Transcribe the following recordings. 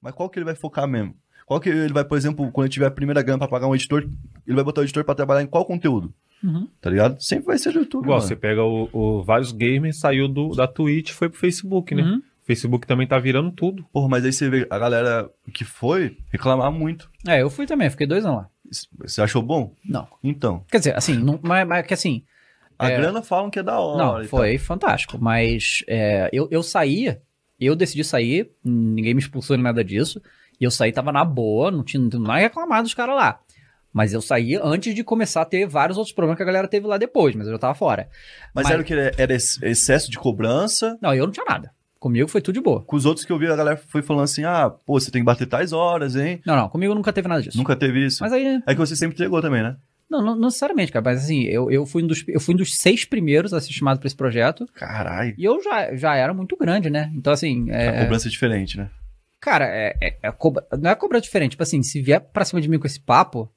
Mas qual que ele vai focar mesmo? Qual que ele vai, por exemplo, quando tiver a primeira grana para pagar um editor, ele vai botar o editor para trabalhar em qual conteúdo? Uhum. Tá ligado? Sempre vai ser do YouTube. Igual, mano. você pega o, o, vários gamers, saiu do, da Twitch foi pro Facebook, né? Uhum. Facebook também tá virando tudo. Porra, mas aí você vê a galera que foi reclamar muito. É, eu fui também, fiquei dois anos lá. Você achou bom? Não. Então. Quer dizer, assim, não, mas, mas é que assim. A é... grana falam que é da hora. Não, foi fantástico, mas é, eu, eu saía eu decidi sair, ninguém me expulsou nem nada disso. E eu saí, tava na boa, não tinha, não tinha nada reclamado dos caras lá. Mas eu saí antes de começar a ter vários outros problemas que a galera teve lá depois, mas eu já tava fora. Mas, mas... era o que? Era excesso de cobrança? Não, eu não tinha nada. Comigo foi tudo de boa. Com os outros que eu vi, a galera foi falando assim: ah, pô, você tem que bater tais horas, hein? Não, não, comigo nunca teve nada disso. Nunca teve isso. Mas aí. É que você sempre entregou também, né? Não, não, não necessariamente, cara, mas assim, eu, eu, fui um dos, eu fui um dos seis primeiros a ser chamado pra esse projeto. Caralho. E eu já, já era muito grande, né? Então, assim. É... A cobrança é diferente, né? Cara, é, é, é cobra... não é cobrança diferente. Tipo assim, se vier pra cima de mim com esse papo,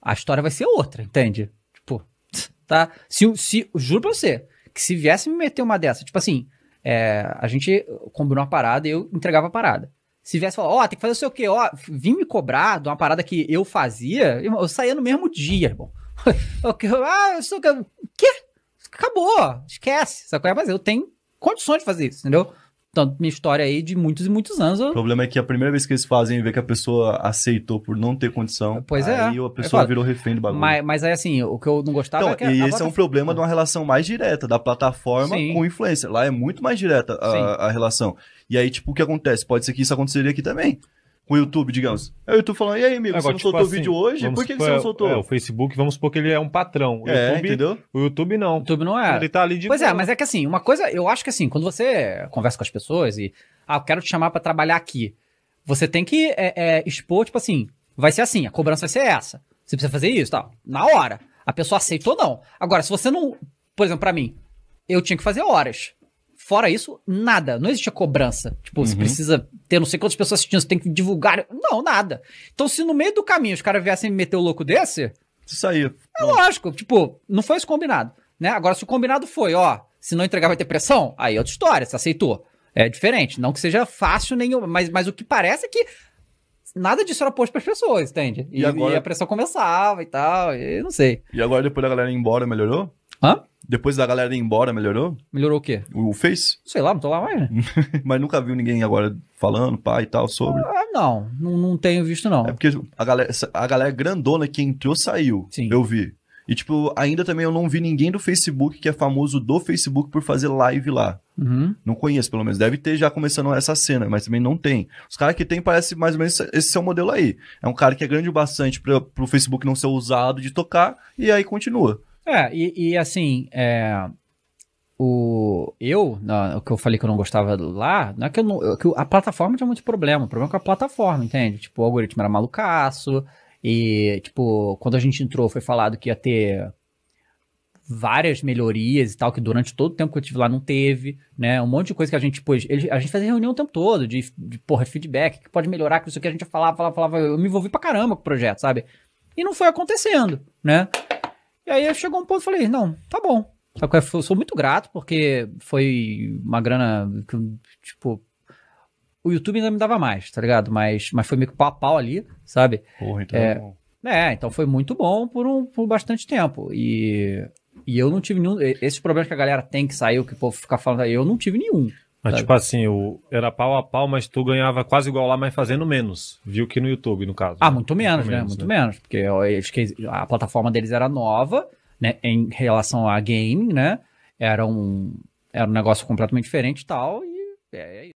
a história vai ser outra, entende? Tipo, tá? Se, se, juro pra você, que se viesse me meter uma dessa, tipo assim, é, a gente combinou uma parada e eu entregava a parada. Se viesse falar, ó, oh, tem que fazer não sei o quê, ó, vim me cobrar de uma parada que eu fazia, eu saía no mesmo dia, irmão. ah, eu sou. O quê? Acabou, esquece. Sabe qual é? Mas eu tenho condições de fazer isso, entendeu? Então, minha história aí de muitos e muitos anos. Eu... O problema é que a primeira vez que eles fazem ver que a pessoa aceitou por não ter condição, pois aí é. aí a pessoa virou refém do bagulho. Mas, mas aí, assim, o que eu não gostava então, é que E a esse é um problema de uma ah. relação mais direta, da plataforma Sim. com influência. Lá é muito mais direta a, a relação. E aí, tipo, o que acontece? Pode ser que isso aconteceria aqui também com o YouTube, digamos. Aí o YouTube falando, e aí, amigo, Agora, você não tipo soltou assim, vídeo hoje? Por que, supor, que, você não é soltou? É, o Facebook, vamos supor que ele é um patrão. O é, YouTube, entendeu? O YouTube não. O YouTube não é. Ele tá ali de Pois é, boa. é, mas é que assim, uma coisa, eu acho que assim, quando você conversa com as pessoas e, ah, eu quero te chamar para trabalhar aqui, você tem que é, é, expor, tipo assim, vai ser assim, a cobrança vai ser essa. Você precisa fazer isso, tal. Tá? Na hora. A pessoa aceita ou não. Agora, se você não, por exemplo, para mim, eu tinha que fazer horas. Fora isso, nada. Não existia cobrança. Tipo, uhum. você precisa ter não sei quantas pessoas assistindo, você tem que divulgar. Não, nada. Então, se no meio do caminho os caras viessem me meter o louco desse. Isso aí. É lógico. Tipo, não foi isso combinado. Né? Agora, se o combinado foi, ó, se não entregar vai ter pressão, aí é outra história, você aceitou. É diferente. Não que seja fácil nenhum, mas, mas o que parece é que nada disso era posto para as pessoas, entende? E, e, agora... e a pressão começava e tal, e não sei. E agora, depois da galera ir embora, melhorou? Hã? Depois da galera ir embora, melhorou? Melhorou o quê? O Face? Sei lá, não tô lá mais. Né? Mas nunca viu ninguém agora falando, pai e tal, sobre. Ah, não, não, não tenho visto, não. É porque a galera, a galera grandona que entrou saiu. Sim. Eu vi. E, tipo, ainda também eu não vi ninguém do Facebook que é famoso do Facebook por fazer live lá. Uhum. Não conheço, pelo menos. Deve ter já começando essa cena, mas também não tem. Os caras que tem parece mais ou menos esse seu modelo aí. É um cara que é grande o bastante para o Facebook não ser usado de tocar e aí continua. É, e, e assim, é, o, eu, na, o que eu falei que eu não gostava lá, não é que, eu não, que a plataforma tinha muito problema, o problema é com a plataforma, entende? Tipo, o algoritmo era malucaço, e, tipo, quando a gente entrou foi falado que ia ter várias melhorias e tal, que durante todo o tempo que eu tive lá não teve, né? Um monte de coisa que a gente pôs. Tipo, ele, a gente fazia reunião o tempo todo de, de, porra, feedback, que pode melhorar, que isso o que, a gente falava, falava, falava. Eu me envolvi pra caramba com o projeto, sabe? E não foi acontecendo, né? E aí chegou um ponto e falei, não, tá bom. Eu sou muito grato, porque foi uma grana que, tipo, o YouTube ainda me dava mais, tá ligado? Mas, mas foi meio que pau a pau ali, sabe? Porra, então é, tá é, então foi muito bom por, um, por bastante tempo. E, e eu não tive nenhum. Esses problemas que a galera tem que o que o povo fica falando, eu não tive nenhum. Mas, tipo assim, o, era pau a pau, mas tu ganhava quase igual lá, mas fazendo menos, viu que no YouTube, no caso. Ah, muito menos, muito né? Menos, muito né? menos. Porque eu acho que a plataforma deles era nova, né? Em relação a gaming, né? Era um, era um negócio completamente diferente e tal. E é, é isso.